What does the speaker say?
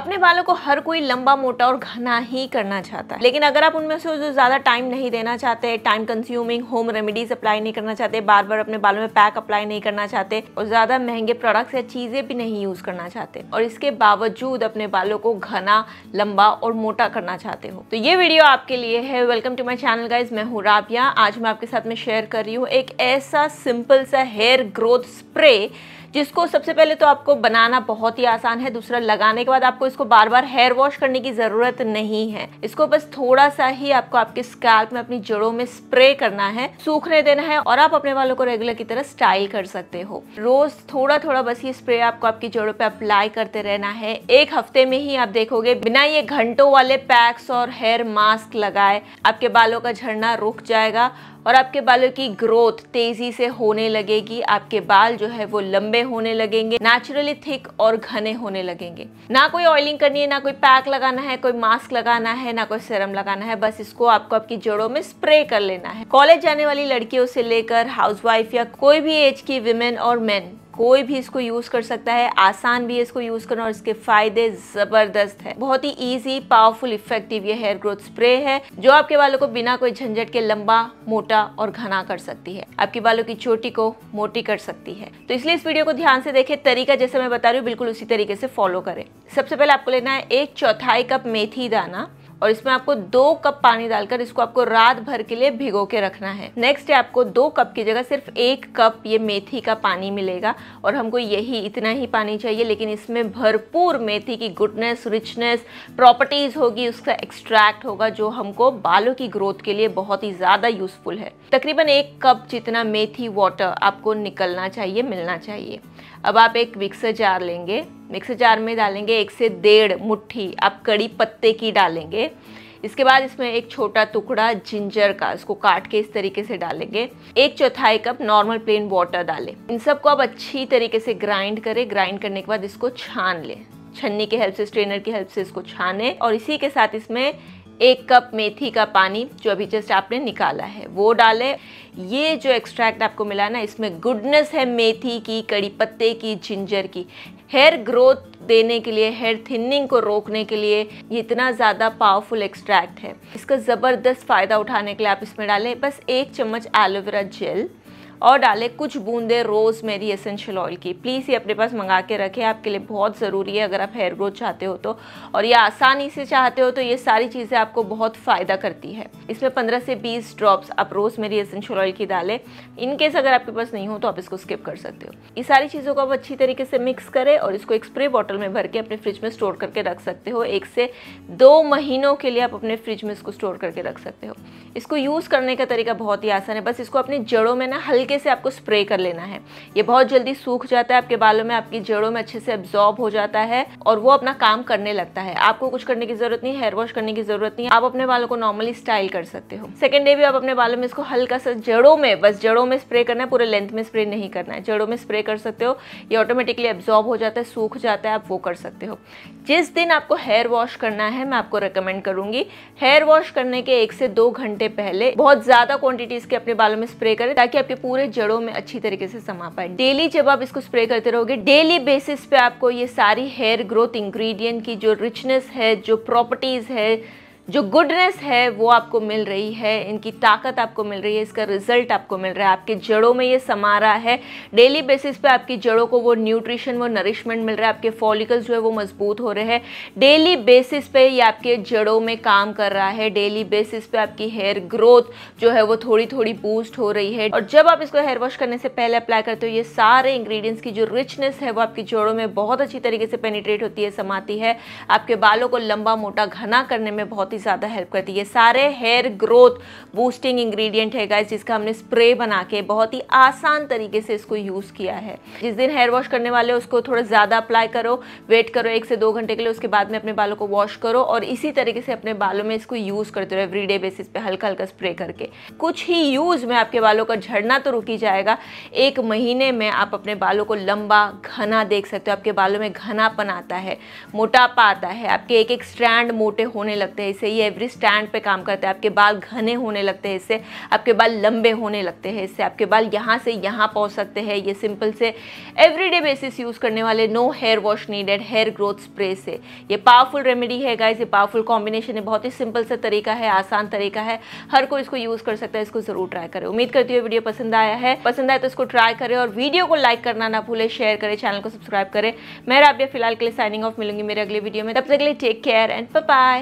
अपने बालों को हर कोई लंबा मोटा और घना ही करना चाहता है लेकिन अगर आप उनमें से जो ज़्यादा टाइम नहीं देना चाहते time consuming home remedies apply नहीं करना चाहते बार बार अपने बालों में पैक अप्लाई नहीं करना चाहते और ज़्यादा महंगे प्रोडक्ट्स या चीज़ें भी नहीं यूज़ करना चाहते और इसके बावजूद अपने बालों को घना लंबा और मोटा करना चाहते हो तो ये वीडियो आपके लिए है welcome to my channel guys मैं हूँ राबिया आज मैं आपके साथ में शेयर कर रही हूँ एक ऐसा सिंपल सा हेयर ग्रोथ स्प्रे जिसको सबसे पहले तो आपको बनाना बहुत ही आसान है दूसरा लगाने के बाद आपको इसको बार बार हेयर वॉश करने की ज़रूरत नहीं है इसको बस थोड़ा सा ही आपको आपके स्कैल्प में अपनी जड़ों में स्प्रे करना है सूखने देना है और आप अपने बालों को रेगुलर की तरह स्टाइल कर सकते हो रोज थोड़ा थोड़ा बस ये स्प्रे आपको आपकी जड़ों पर अप्लाई करते रहना है एक हफ्ते में ही आप देखोगे बिना ये घंटों वाले पैक्स और हेयर मास्क लगाए आपके बालों का झड़ना रुक जाएगा और आपके बालों की ग्रोथ तेजी से होने लगेगी आपके बाल जो है वो लंबे होने लगेंगे नेचुरली थिक और घने होने लगेंगे ना कोई ऑयलिंग करनी है ना कोई पैक लगाना है कोई मास्क लगाना है ना कोई सिरम लगाना है बस इसको आपको आपकी जड़ों में स्प्रे कर लेना है कॉलेज जाने वाली लड़कियों से लेकर हाउस या कोई भी एज की विमेन और मेन कोई भी इसको यूज़ कर सकता है आसान भी है इसको यूज़ करना और इसके फायदे ज़बरदस्त है बहुत ही ईजी पावरफुल इफेक्टिव ये हेयर ग्रोथ स्प्रे है जो आपके बालों को बिना कोई झंझट के लंबा मोटा और घना कर सकती है आपके बालों की चोटी को मोटी कर सकती है तो इसलिए इस वीडियो को ध्यान से देखे तरीका जैसे मैं बता रही हूँ बिल्कुल उसी तरीके से फॉलो करें सबसे पहले आपको लेना है एक चौथाई कप मेथी दाना और इसमें आपको दो कप पानी डालकर इसको आपको रात भर के लिए भिगो के रखना है नेक्स्ट है आपको दो कप की जगह सिर्फ एक कप ये मेथी का पानी मिलेगा और हमको यही इतना ही पानी चाहिए लेकिन इसमें भरपूर मेथी की गुडनेस रिचनेस प्रॉपर्टीज़ होगी उसका एक्सट्रैक्ट होगा जो हमको बालों की ग्रोथ के लिए बहुत ही ज़्यादा यूजफुल है तकरीबन एक कप जितना मेथी वाटर आपको निकलना चाहिए मिलना चाहिए अब आप एक मिक्सर जार लेंगे मिक्सर जार में डालेंगे एक से डेढ़ मुट्ठी आप कड़ी पत्ते की डालेंगे इसके बाद इसमें एक छोटा टुकड़ा जिंजर का इसको काट के इस तरीके से डालेंगे एक चौथाई कप नॉर्मल प्लेन वाटर डालें इन सबको आप अच्छी तरीके से ग्राइंड करें ग्राइंड करने के बाद इसको छान लें छन्नी के हेल्प से स्ट्रेनर की हेल्प से इसको छाने और इसी के साथ इसमें एक कप मेथी का पानी जो अभी जस्ट आपने निकाला है वो डालें ये जो एक्सट्रैक्ट आपको मिला ना इसमें गुडनेस है मेथी की कड़ी पत्ते की जिंजर की हेयर ग्रोथ देने के लिए हेयर थिनिंग को रोकने के लिए ये इतना ज़्यादा पावरफुल एक्सट्रैक्ट है इसका ज़बरदस्त फ़ायदा उठाने के लिए आप इसमें डालें बस एक चम्मच एलोवेरा जेल और डालें कुछ बूंदे रोज़मेरी एसेंशियल ऑयल की प्लीज़ ये अपने पास मंगा के रखें आपके लिए बहुत ज़रूरी है अगर आप हेयर ग्रोथ चाहते हो तो और ये आसानी से चाहते हो तो ये सारी चीज़ें आपको बहुत फ़ायदा करती है इसमें पंद्रह से बीस ड्रॉप्स आप रोज़मेरी एसेंशियल ऑयल की डालें इनकेस अगर आपके पास नहीं हो तो आप इसको स्किप कर सकते हो ये सारी चीज़ों को आप अच्छी तरीके से मिक्स करें और इसको एक स्प्रे बॉटल में भर के अपने फ्रिज में स्टोर करके रख सकते हो एक से दो महीनों के लिए आप अपने फ्रिज में इसको स्टोर करके रख सकते हो इसको यूज़ करने का तरीका बहुत ही आसान है बस इसको अपनी जड़ों में ना हल्के तरीके से आपको स्प्रे कर लेना है ये बहुत जल्दी सूख जाता है आपके बालों में आपकी जड़ों में अच्छे से एब्जॉर्ब हो जाता है और वो अपना काम करने लगता है आपको कुछ करने की जरूरत नहीं हेयर वॉश करने की जरूरत नहीं आप अपने बालों को नॉर्मली स्टाइल कर सकते हो सेकेंड डे भी आप अपने बालों में इसको हल्का सा जड़ों में बस जड़ों में स्प्रे करना है पूरे लेंथ में स्प्रे नहीं करना है जड़ों में स्प्रे कर सकते हो ये ऑटोमेटिकली एब्जॉर्ब हो जाता है सूख जाता है आप वो कर सकते हो जिस दिन आपको हेयर वॉश करना है मैं आपको रिकमेंड करूंगी हेयर वॉश करने के एक से दो घंटे पहले बहुत ज्यादा क्वांटिटीज के अपने बालों में स्प्रे करें ताकि आपके पूरे पूरे जड़ों में अच्छी तरीके से समा पाए डेली जब आप इसको स्प्रे करते रहोगे डेली बेसिस पे आपको ये सारी हेयर ग्रोथ इंग्रेडिएंट की जो रिचनेस है जो प्रॉपर्टीज़ है जो गुडनेस है वो आपको मिल रही है इनकी ताकत आपको मिल रही है इसका रिजल्ट आपको मिल रहा है आपके जड़ों में ये समा रहा है डेली बेसिस पे आपकी जड़ों को वो न्यूट्रिशन वो नरिशमेंट मिल रहा है आपके फॉलिकल्स जो है वो मजबूत हो रहे हैं डेली बेसिस पे ये आपके जड़ों में काम कर रहा है डेली बेसिस पे आपकी हेयर ग्रोथ जो है वो थोड़ी थोड़ी बूस्ट हो रही है और जब आप इसको हेयर वॉश करने से पहले अप्लाई करते हो ये सारे इंग्रीडियंट्स की जो रिचनेस है वो आपकी जड़ों में बहुत अच्छी तरीके से पेनिट्रेट होती है समाती है आपके बालों को लंबा मोटा घना करने में बहुत बहुत ही ज़्यादा हेल्प करती है सारे हेयर ग्रोथ बूस्टिंग इंग्रेडिएंट है गाइस जिसका हमने स्प्रे बना के बहुत ही आसान तरीके से इसको यूज़ किया है जिस दिन हेयर वॉश करने वाले उसको थोड़ा ज़्यादा अप्लाई करो वेट करो एक से दो घंटे के लिए उसके बाद में अपने बालों को वॉश करो और इसी तरीके से अपने बालों में इसको यूज़ करते रहो एवरी बेसिस पर हल्का हल्का स्प्रे करके कुछ ही यूज़ में आपके बालों का झड़ना तो रुक ही जाएगा एक महीने में आप अपने बालों को लंबा घना देख सकते हो आपके बालों में घनापन आता है मोटापा आता है आपके एक एक स्ट्रैंड मोटे होने लगते हैं से ये एवरी स्टैंड पे काम करता है आपके बाल घने होने लगते हैं इससे आपके बाल लंबे होने लगते हैं इससे आपके बाल यहाँ से यहाँ पहुँच सकते हैं ये सिंपल से एवरीडे बेसिस यूज़ करने वाले no hair wash needed hair growth spray से ये पावरफुल रेमेडी है गाइज ये पावरफुल कॉम्बिनेशन है बहुत ही सिंपल सा तरीका है आसान तरीका है हर कोई इसको यूज़ कर सकता है इसको ज़रूर ट्राई करें उम्मीद करती हूँ वीडियो पसंद आया है पसंद आया तो इसको ट्राई करें और वीडियो को लाइक करना ना भूलें शेयर करें चैनल को सब्सक्राइब करें मैं राबिया फिलहाल के लिए साइनिंग ऑफ मिलूंगी मेरे अगले वीडियो में तब तक के लिए टेक केयर एंड बाय